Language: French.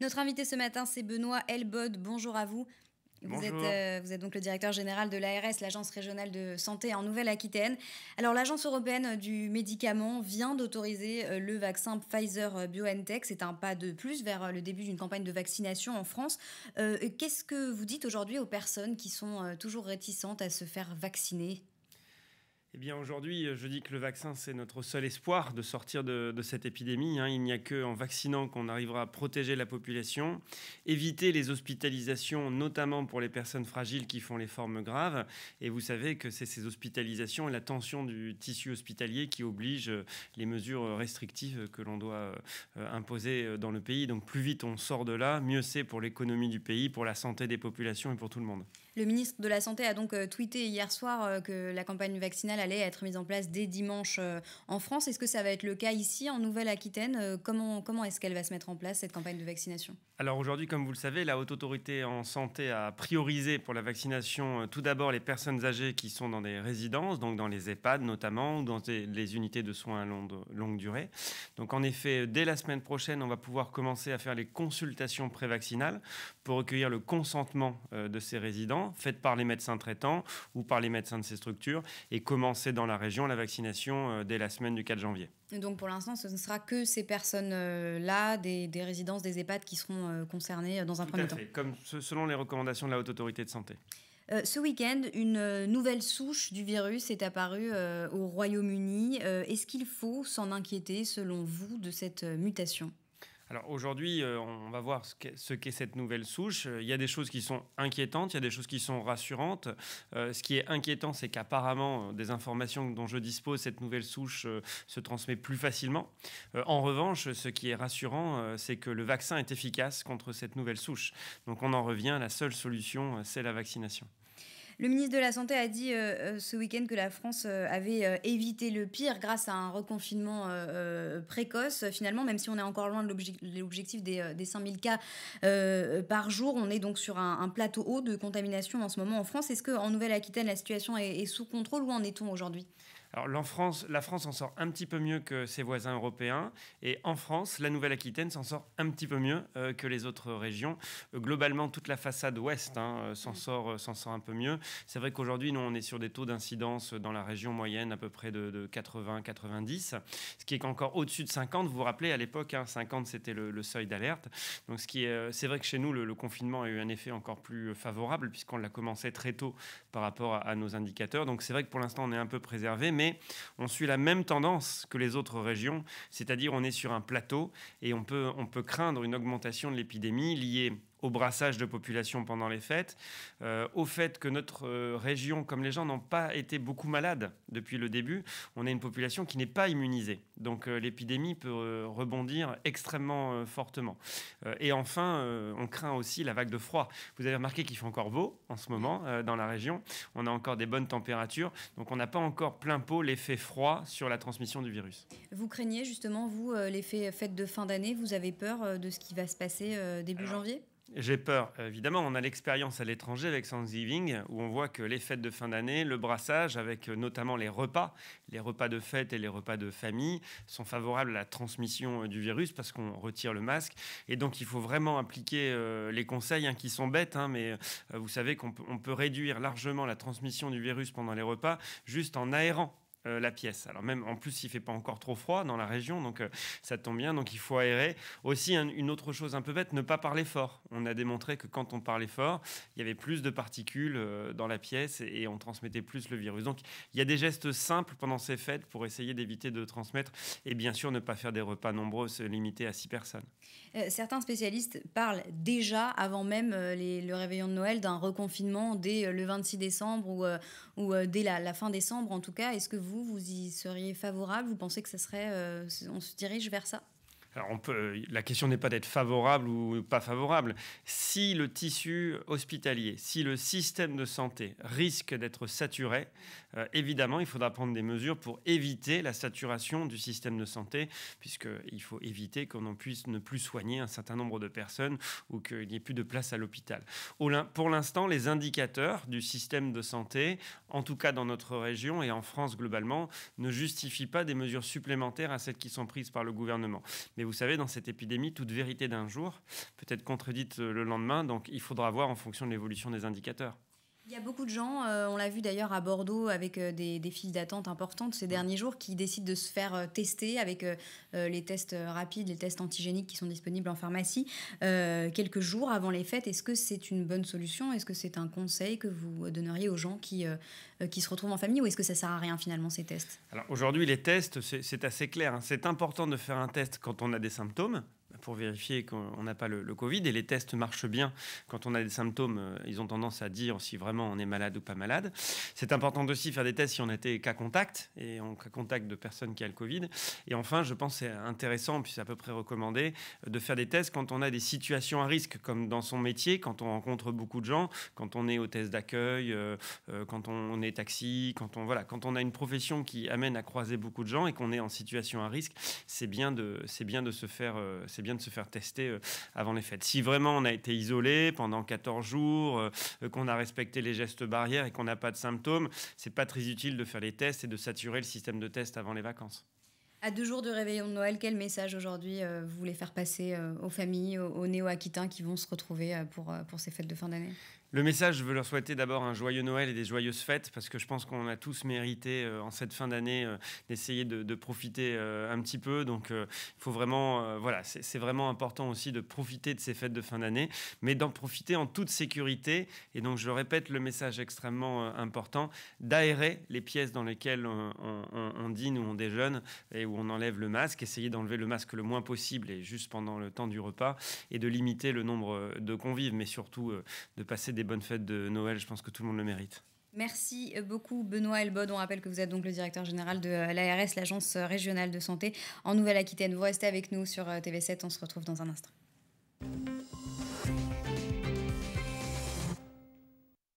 Notre invité ce matin, c'est Benoît Elbod. Bonjour à vous. Vous êtes, euh, vous êtes, donc le directeur général de l'ARS, l'Agence régionale de santé en Nouvelle-Aquitaine. Alors, l'Agence européenne du médicament vient d'autoriser euh, le vaccin Pfizer-BioNTech. Euh, c'est un pas de plus vers le début d'une campagne de vaccination en France. Qu'est-ce que vous dites aujourd'hui aux personnes qui sont toujours réticentes à se faire vacciner eh bien aujourd'hui, euh, je dis que le vaccin, c'est notre seul espoir de sortir de, cette épidémie. Hein. Il n'y a qu'en vaccinant qu'on arrivera à protéger la population, éviter les hospitalisations, notamment pour les personnes fragiles qui font les formes graves. Et vous savez que c'est ces hospitalisations et la tension du tissu hospitalier qui obligent euh, les mesures restrictives que l'on doit euh, imposer dans le pays. Donc plus vite on sort de là, mieux c'est pour l'économie du pays, pour la santé des populations et pour tout le monde. Le ministre de la Santé a donc tweeté hier soir que la campagne vaccinale allait être mise en place dès dimanche euh, en France. Est-ce que ça va être le cas ici, en Nouvelle-Aquitaine euh, Comment, comment est-ce qu'elle va se mettre en place, cette campagne de vaccination Alors aujourd'hui, comme vous le savez, la Haute Autorité en Santé a priorisé pour la vaccination euh, tout d'abord les personnes âgées qui sont dans des résidences, donc dans les EHPAD notamment, ou dans les unités de soins à longue, durée. Donc en effet, dès la semaine prochaine, on va pouvoir commencer à faire les consultations pré-vaccinales pour recueillir le consentement de ces résidents, faites par les médecins traitants ou par les médecins de ces structures, et comment dans la région la vaccination euh, dès la semaine du 4 janvier. donc pour l'instant, ce ne sera que ces personnes-là, euh, des, résidences, des EHPAD qui seront euh, concernées dans un premier temps. Comme selon les recommandations de la Haute Autorité de Santé. ce week-end, une nouvelle souche du virus est apparue au Royaume-Uni. Est-ce qu'il faut s'en inquiéter, selon vous, de cette mutation alors aujourd'hui, euh, on va voir ce qu'est cette nouvelle souche. Il y a des choses qui sont inquiétantes, il y a des choses qui sont rassurantes. Euh, ce qui est inquiétant, c'est qu'apparemment, euh, des informations dont je dispose, cette nouvelle souche se transmet plus facilement. en revanche, ce qui est rassurant, c'est que le vaccin est efficace contre cette nouvelle souche. Donc on en revient, la seule solution, c'est la vaccination. Le ministre de la Santé a dit euh, euh, ce week-end que la France euh, avait évité le pire grâce à un reconfinement précoce. Finalement, même si on est encore loin de l'objectif des, des 5000 cas par jour, on est donc sur un, plateau haut de contamination en ce moment en France. Est-ce qu'en Nouvelle-Aquitaine, la situation est, est sous contrôle ou en est-on aujourd'hui alors la France en sort un petit peu mieux que ses voisins européens et en France, la Nouvelle-Aquitaine s'en sort un petit peu mieux euh, que les autres régions. Euh, globalement, toute la façade ouest hein, euh, s'en sort, un peu mieux. C'est vrai qu'aujourd'hui, nous, on est sur des taux d'incidence dans la région moyenne à peu près de, 80-90, ce qui est encore au-dessus de 50. Vous vous rappelez, à l'époque, 50, hein, c'était le, seuil d'alerte. Donc, c'est vrai que chez nous, le, confinement a eu un effet encore plus favorable puisqu'on l'a commencé très tôt par rapport à nos indicateurs. Donc, c'est vrai que pour l'instant, on est un peu préservé on suit la même tendance que les autres régions, c'est-à-dire on est sur un plateau et on peut, on peut craindre une augmentation de l'épidémie liée au brassage de population pendant les fêtes, euh, au fait que notre euh, région, comme les gens n'ont pas été beaucoup malades depuis le début, on a une population qui n'est pas immunisée. Donc euh, l'épidémie peut rebondir extrêmement fortement. et enfin, on craint aussi la vague de froid. Vous avez remarqué qu'il fait encore beau en ce moment dans la région. On a encore des bonnes températures. Donc on n'a pas encore plein pot l'effet froid sur la transmission du virus. Vous craignez justement, vous, l'effet fête de fin d'année Vous avez peur de ce qui va se passer début janvier j'ai peur. Évidemment, on a l'expérience à l'étranger avec Thanksgiving, où on voit que les fêtes de fin d'année, le brassage, avec euh, notamment les repas, les repas de fête et les repas de famille, sont favorables à la transmission euh, du virus parce qu'on retire le masque. Et donc, il faut vraiment appliquer euh, les conseils hein, qui sont bêtes, hein, mais vous savez qu'on peut réduire largement la transmission du virus pendant les repas juste en aérant euh, la pièce. Alors même en plus, il fait pas encore trop froid dans la région, donc euh, ça tombe bien. Donc il faut aérer. Aussi une autre chose un peu bête, ne pas parler fort. On a démontré que quand on parlait fort, il y avait plus de particules euh, dans la pièce et, on transmettait plus le virus. Donc il y a des gestes simples pendant ces fêtes pour essayer d'éviter de transmettre et bien sûr ne pas faire des repas nombreux, se limiter à six personnes. certains spécialistes parlent déjà avant même le réveillon de Noël d'un reconfinement dès le 26 décembre ou, ou dès la, la, fin décembre en tout cas. Est-ce que vous vous, vous y seriez favorable Vous pensez que ça serait, euh, on se dirige vers ça on peut, la question n'est pas d'être favorable ou pas favorable. Si le tissu hospitalier, si le système de santé risque d'être saturé, euh, évidemment, il faudra prendre des mesures pour éviter la saturation du système de santé, puisqu'il faut éviter qu'on en puisse ne plus soigner un certain nombre de personnes ou qu'il n'y ait plus de place à l'hôpital. Pour l'instant, les indicateurs du système de santé, en tout cas dans notre région et en France globalement, ne justifient pas des mesures supplémentaires à celles qui sont prises par le gouvernement. Et vous savez, dans cette épidémie, toute vérité d'un jour peut être contredite euh, le lendemain, donc il faudra voir en fonction de l'évolution des indicateurs. Il y a beaucoup de gens, euh, on l'a vu d'ailleurs à Bordeaux avec euh, des, files d'attente importantes ces derniers jours, qui décident de se faire euh, tester avec les tests rapides, les tests antigéniques qui sont disponibles en pharmacie quelques jours avant les fêtes. Est-ce que c'est une bonne solution Est-ce que c'est un conseil que vous donneriez aux gens qui, qui se retrouvent en famille ou est-ce que ça sert à rien finalement ces tests Alors aujourd'hui, les tests, c'est assez clair. Hein. C'est important de faire un test quand on a des symptômes, pour vérifier qu'on n'a pas le, le, Covid. Et les tests marchent bien. Quand on a des symptômes, euh, ils ont tendance à dire si vraiment on est malade ou pas malade. C'est important aussi de faire des tests si on était cas contact et en cas contact de personnes qui a le Covid. Et enfin, je pense c'est intéressant, puis c'est à peu près recommandé, de faire des tests quand on a des situations à risque, comme dans son métier, quand on rencontre beaucoup de gens, quand on est hôtesse d'accueil, euh, euh, quand on est taxi, quand on voilà, quand on a une profession qui amène à croiser beaucoup de gens et qu'on est en situation à risque, c'est bien de c'est bien de se faire c'est de se faire tester euh, avant les fêtes. Si vraiment on a été isolé pendant 14 jours, euh, qu'on a respecté les gestes barrières et qu'on n'a pas de symptômes, c'est pas très utile de faire les tests et de saturer le système de tests avant les vacances. À deux jours de réveillon de Noël, quel message aujourd'hui euh, vous voulez faire passer aux familles, aux, néo-aquitains qui vont se retrouver pour, pour ces fêtes de fin d'année le message, je veux leur souhaiter d'abord un joyeux Noël et des joyeuses fêtes, parce que je pense qu'on a tous mérité euh, en cette fin d'année euh, d'essayer de, profiter euh, un petit peu. Donc, il faut vraiment, voilà, c'est vraiment important aussi de profiter de ces fêtes de fin d'année, mais d'en profiter en toute sécurité. Et donc, je répète le message extrêmement important d'aérer les pièces dans lesquelles on, on, dîne ou on déjeune et où on enlève le masque. Essayer d'enlever le masque le moins possible et juste pendant le temps du repas et de limiter le nombre de convives, mais surtout de passer des des bonnes fêtes de Noël. Je pense que tout le monde le mérite. Merci beaucoup Benoît Elbod. On rappelle que vous êtes donc le directeur général de l'ARS, l'agence régionale de santé en Nouvelle-Aquitaine. Vous restez avec nous sur euh, TV7, on se retrouve dans un instant.